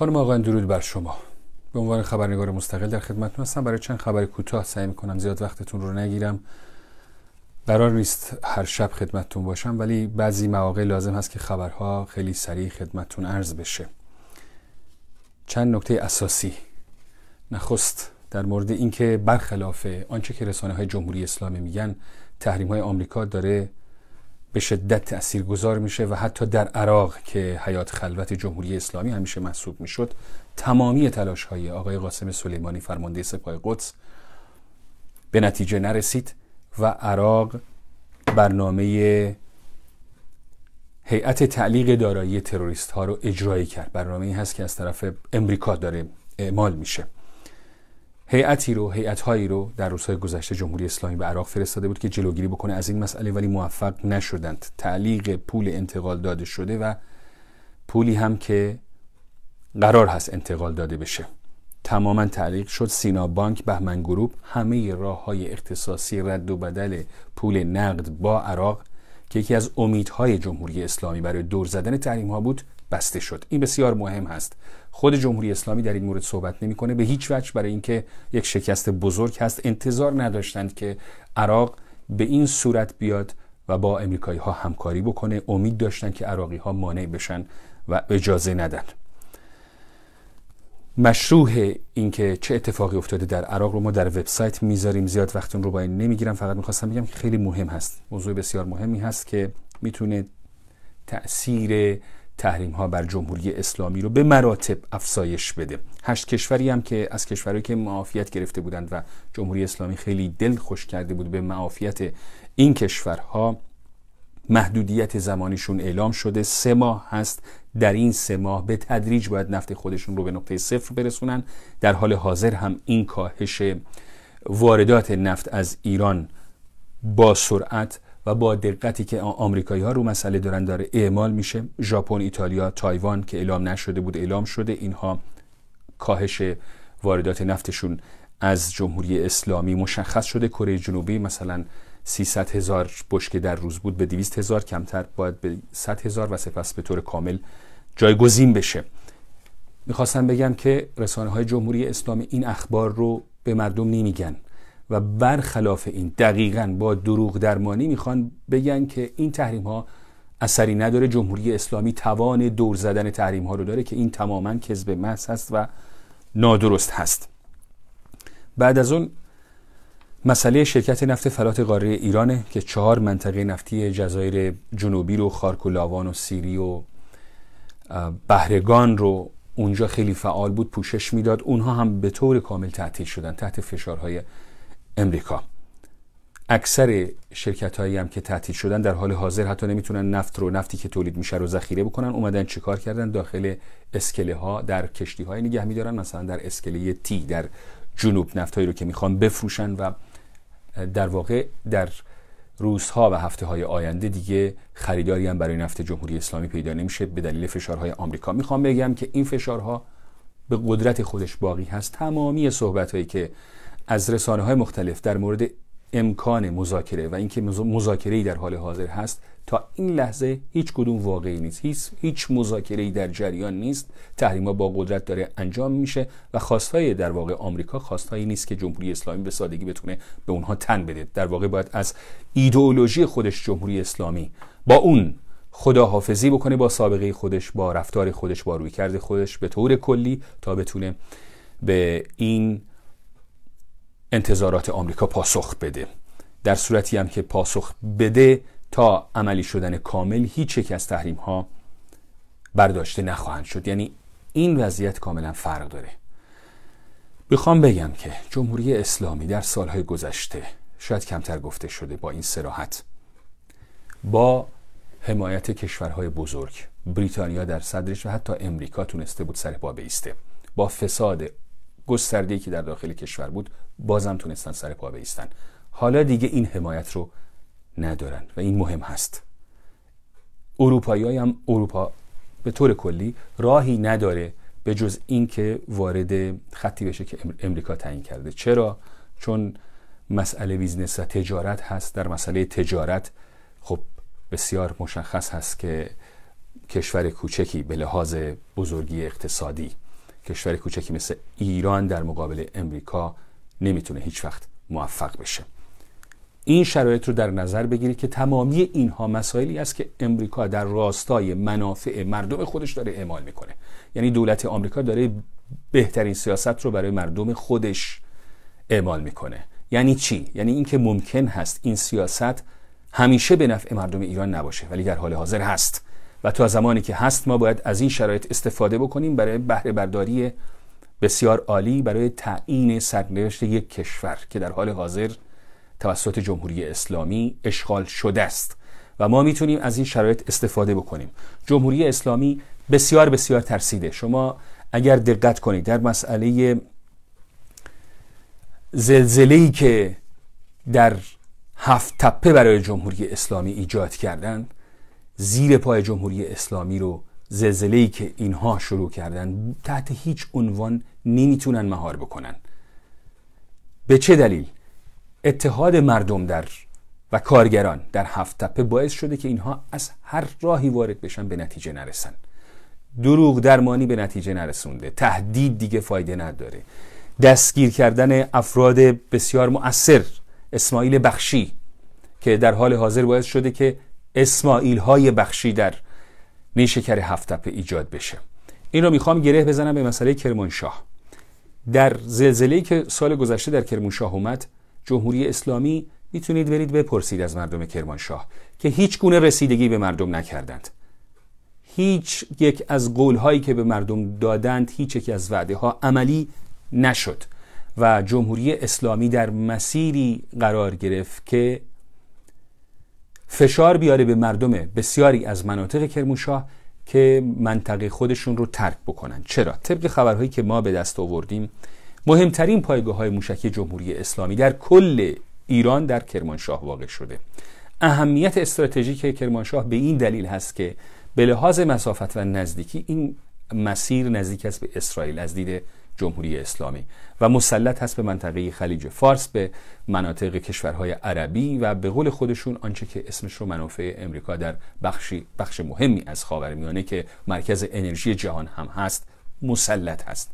خانم آقایان درود بر شما به عنوان خبرنگار مستقل در خدمتتون هستم برای چند خبر کوتاه سعی میکنم زیاد وقتتون رو نگیرم قرار نیست هر شب خدمتتون باشم ولی بعضی مواقع لازم هست که خبرها خیلی سریع خدمتتون عرض بشه چند نکته اساسی نخست در مورد اینکه برخلاف آنچه که رسانه های جمهوری اسلامی میگن تحریم های آمریکا داره به شدت گذار میشه و حتی در عراق که حیات خلوت جمهوری اسلامی همیشه محسوب میشد تمامی تلاش های آقای قاسم سلیمانی فرمانده سپاه قدس به نتیجه نرسید و عراق برنامه هیئت تعلیق دارایی تروریست ها رو اجرایی کرد برنامه ای هست که از طرف امریکا داره اعمال میشه هیئتی رو هیئت‌هایی رو در روزهای گذشته جمهوری اسلامی به عراق فرستاده بود که جلوگیری بکنه از این مسئله ولی موفق نشدند تعلیق پول انتقال داده شده و پولی هم که قرار هست انتقال داده بشه تماما تعلیق شد سینا بانک بهمن گروپ همه راه های اختصاصی رد و بدل پول نقد با عراق که یکی از امیدهای جمهوری اسلامی برای دور زدن تحریم ها بود بسته شد این بسیار مهم هست خود جمهوری اسلامی در این مورد صحبت نمیکنه به هیچ وجه برای اینکه یک شکست بزرگ هست انتظار نداشتند که عراق به این صورت بیاد و با امریکایی ها همکاری بکنه امید داشتن که عراقی ها مانع بشن و اجازه ندن مشروع اینکه چه اتفاقی افتاده در عراق رو ما در وبسایت میذاریم زیاد وقت رو با این نمیگیرم فقط میخواستم بگم که خیلی مهم هست موضوع بسیار مهمی هست که میتونه تاثیر تحریم ها بر جمهوری اسلامی رو به مراتب افزایش بده هشت کشوری هم که از کشورهایی که معافیت گرفته بودند و جمهوری اسلامی خیلی دل خوش کرده بود به معافیت این کشورها محدودیت زمانیشون اعلام شده سه ماه هست در این سه ماه به تدریج باید نفت خودشون رو به نقطه صفر برسونن در حال حاضر هم این کاهش واردات نفت از ایران با سرعت و با دقتی که آمریکایی ها رو مسئله دارن داره اعمال میشه ژاپن ایتالیا تایوان که اعلام نشده بود اعلام شده اینها کاهش واردات نفتشون از جمهوری اسلامی مشخص شده کره جنوبی مثلا 300 هزار بشکه در روز بود به 200 هزار کمتر باید به 100 هزار و سپس به طور کامل جایگزین بشه میخواستم بگم که رسانه های جمهوری اسلامی این اخبار رو به مردم نمیگن و برخلاف این دقیقا با دروغ درمانی میخوان بگن که این تحریم ها اثری نداره جمهوری اسلامی توان دور زدن تحریم ها رو داره که این تماما کذب محض هست و نادرست هست بعد از اون مسئله شرکت نفت فلات قاره ایرانه که چهار منطقه نفتی جزایر جنوبی رو خارک و لاوان و سیری و بهرگان رو اونجا خیلی فعال بود پوشش میداد اونها هم به طور کامل تعطیل شدن تحت فشارهای امریکا اکثر شرکت هایی هم که تعطیل شدن در حال حاضر حتی نمیتونن نفت رو نفتی که تولید میشه رو ذخیره بکنن اومدن چیکار کردن داخل اسکله ها در کشتی های نگه میدارن مثلا در اسکله تی در جنوب نفت رو که میخوان بفروشن و در واقع در روزها و هفته های آینده دیگه خریداری هم برای نفت جمهوری اسلامی پیدا نمیشه به دلیل فشارهای آمریکا میخوام بگم که این فشارها به قدرت خودش باقی هست تمامی صحبت هایی که از رسانه های مختلف در مورد امکان مذاکره و اینکه مذاکره در حال حاضر هست تا این لحظه هیچ کدوم واقعی نیست هیچ هیچ مذاکره در جریان نیست تحریما با قدرت داره انجام میشه و خواستهای در واقع آمریکا خواستهایی نیست که جمهوری اسلامی به سادگی بتونه به اونها تن بده در واقع باید از ایدئولوژی خودش جمهوری اسلامی با اون خداحافظی بکنه با سابقه خودش با رفتار خودش با رویکرد خودش به طور کلی تا بتونه به این انتظارات آمریکا پاسخ بده در صورتی هم که پاسخ بده تا عملی شدن کامل هیچ یک از تحریم ها برداشته نخواهند شد یعنی این وضعیت کاملا فرق داره میخوام بگم که جمهوری اسلامی در سالهای گذشته شاید کمتر گفته شده با این سراحت با حمایت کشورهای بزرگ بریتانیا در صدرش و حتی امریکا تونسته بود سر پا بیسته با فساد گسترده‌ای که در داخل کشور بود بازم تونستن سر پا بیستن حالا دیگه این حمایت رو ندارن و این مهم هست اروپایی هم اروپا به طور کلی راهی نداره به جز اینکه وارد خطی بشه که امریکا تعیین کرده چرا چون مسئله بیزنس و تجارت هست در مسئله تجارت خب بسیار مشخص هست که کشور کوچکی به لحاظ بزرگی اقتصادی کشور کوچکی مثل ایران در مقابل امریکا نمیتونه هیچ وقت موفق بشه این شرایط رو در نظر بگیرید که تمامی اینها مسائلی است که امریکا در راستای منافع مردم خودش داره اعمال میکنه یعنی دولت آمریکا داره بهترین سیاست رو برای مردم خودش اعمال میکنه یعنی چی یعنی اینکه ممکن هست این سیاست همیشه به نفع مردم ایران نباشه ولی در حال حاضر هست و تا زمانی که هست ما باید از این شرایط استفاده بکنیم برای بهره برداری بسیار عالی برای تعیین سرنوشت یک کشور که در حال حاضر توسط جمهوری اسلامی اشغال شده است و ما میتونیم از این شرایط استفاده بکنیم جمهوری اسلامی بسیار بسیار ترسیده شما اگر دقت کنید در مسئله ای که در هفت تپه برای جمهوری اسلامی ایجاد کردند زیر پای جمهوری اسلامی رو ای که اینها شروع کردند تحت هیچ عنوان نمیتونن مهار بکنن به چه دلیل اتحاد مردم در و کارگران در هفت تپه باعث شده که اینها از هر راهی وارد بشن به نتیجه نرسن دروغ درمانی به نتیجه نرسونده تهدید دیگه فایده نداره دستگیر کردن افراد بسیار مؤثر اسماعیل بخشی که در حال حاضر باعث شده که اسماعیل های بخشی در نیشکر هفت تپه ایجاد بشه این رو میخوام گره بزنم به مسئله کرمانشاه در زلزله‌ای که سال گذشته در کرمانشاه اومد جمهوری اسلامی میتونید برید بپرسید از مردم کرمانشاه که هیچ گونه رسیدگی به مردم نکردند هیچ یک از قولهایی که به مردم دادند هیچ یکی از وعده ها عملی نشد و جمهوری اسلامی در مسیری قرار گرفت که فشار بیاره به مردم بسیاری از مناطق کرمانشاه که منطقه خودشون رو ترک بکنن چرا طبق خبرهایی که ما به دست آوردیم مهمترین پایگاه های موشکی جمهوری اسلامی در کل ایران در کرمانشاه واقع شده اهمیت استراتژیک کرمانشاه به این دلیل هست که به لحاظ مسافت و نزدیکی این مسیر نزدیک است به اسرائیل از دید جمهوری اسلامی و مسلط هست به منطقه خلیج فارس به مناطق کشورهای عربی و به قول خودشون آنچه که اسمش رو منافع امریکا در بخشی بخش مهمی از خاورمیانه که مرکز انرژی جهان هم هست مسلط هست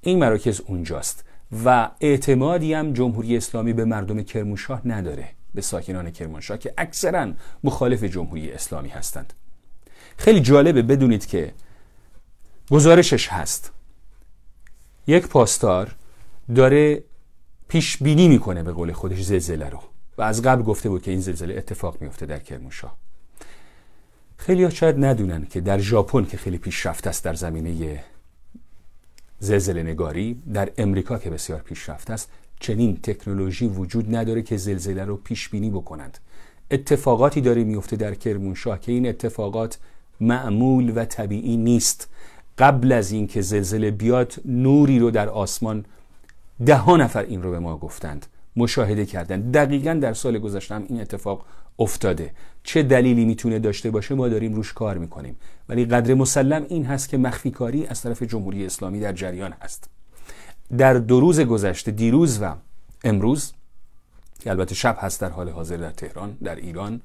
این مراکز اونجاست و اعتمادی هم جمهوری اسلامی به مردم کرمانشاه نداره به ساکنان کرمانشاه که اکثرا مخالف جمهوری اسلامی هستند خیلی جالبه بدونید که گزارشش هست یک پاستار داره پیش بینی میکنه به قول خودش زلزله رو و از قبل گفته بود که این زلزله اتفاق میفته در کرمانشاه خیلی ها شاید ندونن که در ژاپن که خیلی پیشرفت است در زمینه زلزله نگاری در امریکا که بسیار پیشرفت است چنین تکنولوژی وجود نداره که زلزله رو پیش بینی بکنند اتفاقاتی داره میفته در کرمانشاه که این اتفاقات معمول و طبیعی نیست قبل از اینکه زلزله بیاد نوری رو در آسمان ده ها نفر این رو به ما گفتند مشاهده کردند دقیقا در سال گذشته هم این اتفاق افتاده چه دلیلی میتونه داشته باشه ما داریم روش کار میکنیم ولی قدر مسلم این هست که مخفی کاری از طرف جمهوری اسلامی در جریان هست در دو روز گذشته دیروز و امروز که البته شب هست در حال حاضر در تهران در ایران